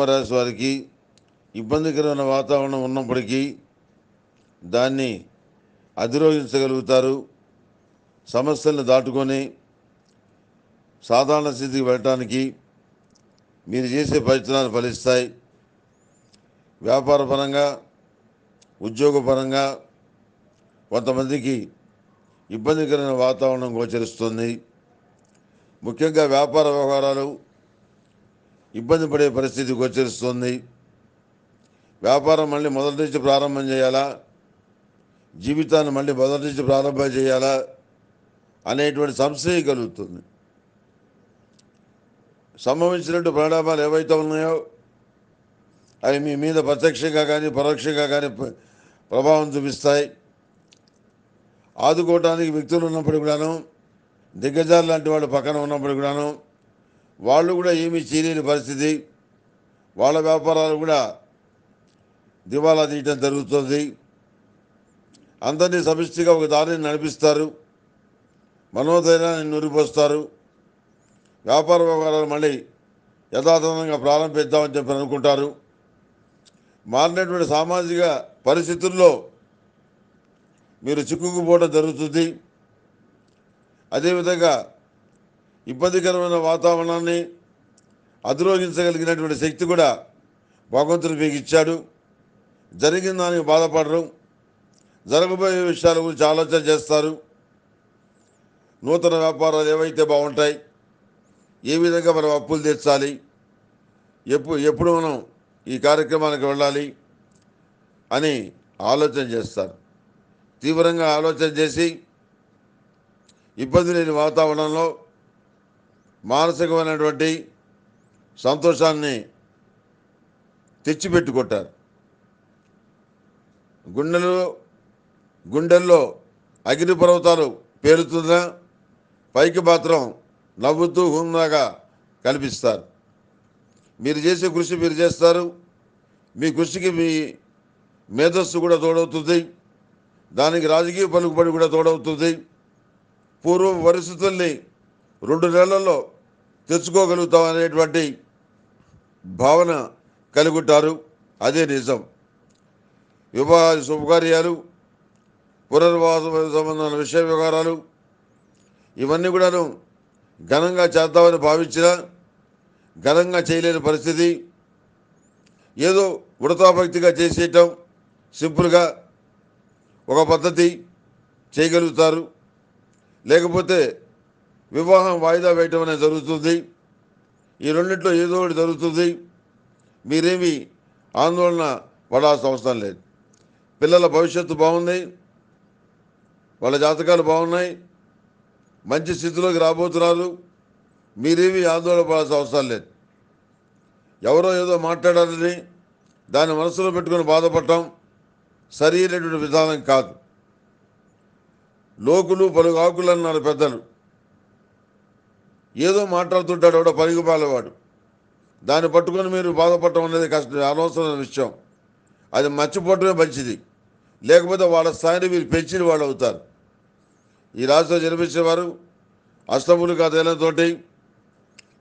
కుంభరాశి వారికి ఇబ్బందికరమైన వాతావరణం ఉన్నప్పటికీ దాన్ని అధిరోహించగలుగుతారు సమస్యలను దాటుకొని సాధారణ స్థితికి వెళ్ళటానికి మీరు చేసే ప్రయత్నాలు ఫలిస్తాయి వ్యాపారపరంగా ఉద్యోగపరంగా కొంతమందికి ఇబ్బందికరమైన వాతావరణం గోచరిస్తుంది ముఖ్యంగా వ్యాపార వ్యవహారాలు ఇబ్బంది పడే పరిస్థితి గోచరిస్తుంది వ్యాపారం మళ్ళీ మొదటి నుంచి ప్రారంభం చేయాలా జీవితాన్ని మళ్ళీ మొదటి నుంచి ప్రారంభం చేయాలా అనేటువంటి సంశయం కలుగుతుంది సంభవించినట్టు ప్రణామాలు ఏవైతే ఉన్నాయో అవి మీ మీద ప్రత్యక్షంగా కానీ పరోక్షంగా కానీ ప్రభావం చూపిస్తాయి ఆదుకోవడానికి వ్యక్తులు ఉన్నప్పుడు కూడాను దిగ్గజాలు లాంటి వాళ్ళు పక్కన ఉన్నప్పుడు కూడాను వాళ్ళు కూడా ఏమీ చేయలేని పరిస్థితి వాళ్ళ వ్యాపారాలు కూడా దివాలా తీయటం జరుగుతుంది అందరినీ సమిష్టిగా ఒక దారిని నడిపిస్తారు మనోధైర్యాన్ని నూరిపోస్తారు వ్యాపార వ్యవహారాలు మళ్ళీ యథాతథంగా ప్రారంభిద్దామని చెప్పి అనుకుంటారు మారినటువంటి సామాజిక పరిస్థితుల్లో మీరు చిక్కుకుపోవడం జరుగుతుంది అదేవిధంగా ఇబ్బందికరమైన వాతావరణాన్ని అధిరోహించగలిగినటువంటి శక్తి కూడా భగవంతుడు మీకు ఇచ్చాడు జరిగిన దానికి బాధపడరు జరగబోయే విషయాల గురించి ఆలోచన చేస్తారు నూతన వ్యాపారాలు ఏవైతే బాగుంటాయి ఏ విధంగా మనం అప్పులు తీర్చాలి ఎప్పుడు ఎప్పుడు మనం ఈ కార్యక్రమానికి వెళ్ళాలి అని ఆలోచన చేస్తారు తీవ్రంగా ఆలోచన చేసి ఇబ్బంది లేని వాతావరణంలో మానసికమైనటువంటి సంతోషాన్ని తెచ్చిపెట్టుకుంటారు గుండెలో గుండెల్లో అగ్ని పర్వతాలు పేరుతున్న పైకి మాత్రం నవ్వుతూ హున్నాగా కనిపిస్తారు మీరు చేసే కృషి మీరు చేస్తారు మీ కృషికి మీ మేధస్సు కూడా తోడవుతుంది దానికి రాజకీయ పలుకుబడి కూడా తోడవుతుంది పూర్వ పరిస్థితుల్ని రెండు నెలల్లో తెచ్చుకోగలుగుతాం అనేటువంటి భావన కలుగుంటారు అదే నిజం వివాహాది శుభకార్యాలు పునర్వాస సంబంధమైన విషయ వ్యవహారాలు ఇవన్నీ కూడాను ఘనంగా చేద్దామని భావించిన ఘనంగా చేయలేని పరిస్థితి ఏదో ఉడతాభక్తిగా చేసేయటం సింపుల్గా ఒక పద్ధతి చేయగలుగుతారు లేకపోతే వివాహం వాయిదా వేయటం అనేది జరుగుతుంది ఈ రెండింటిలో ఏదో ఒకటి జరుగుతుంది మీరేమి ఆందోళన పడాల్సిన అవసరం లేదు పిల్లల భవిష్యత్తు బాగుంది వాళ్ళ జాతకాలు బాగున్నాయి మంచి స్థితిలోకి రాబోతున్నారు మీరేమి ఆందోళన పడాల్సిన అవసరం లేదు ఎవరో ఏదో మాట్లాడాలని దాన్ని మనసులో పెట్టుకుని బాధపడటం సరైనటువంటి విధానం కాదు లోకులు పలు ఆకులు అన్నారు పెద్దలు ఏదో మాట్లాడుతుంటాడు వాడు పనికి దాన్ని పట్టుకొని మీరు బాధపడటం అనేది కష్టం అనవసరమైన విషయం అది మర్చిపోవటమే మంచిది లేకపోతే వాళ్ళ స్థాయిని మీరు పెంచిన వాళ్ళు అవుతారు ఈ రాశిలో జన్మించిన వారు అష్టములు కాదేళ్లతో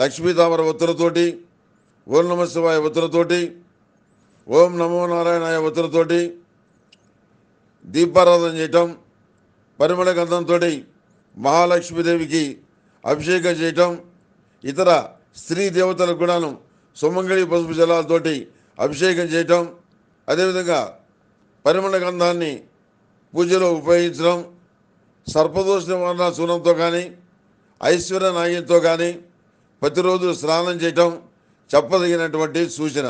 లక్ష్మీతామర ఒత్తులతోటి ఓం నమ శివాయ ఒత్తులతోటి ఓం నమో నారాయణాయ ఒత్తులతోటి దీపారాధన చేయటం పరిమళ గంధంతో మహాలక్ష్మీదేవికి అభిషేకం చేయటం ఇతర స్త్రీ దేవతలకు కూడాను సుమంగళి పసుపు జలాలతోటి అభిషేకం చేయటం అదేవిధంగా పరిమళ గంధాన్ని పూజలో ఉపయోగించడం సర్పదోష నివారణ చూర్ణంతో కానీ ఐశ్వర్య నాయంతో కానీ ప్రతిరోజు స్నానం చేయటం చెప్పదగినటువంటి సూచన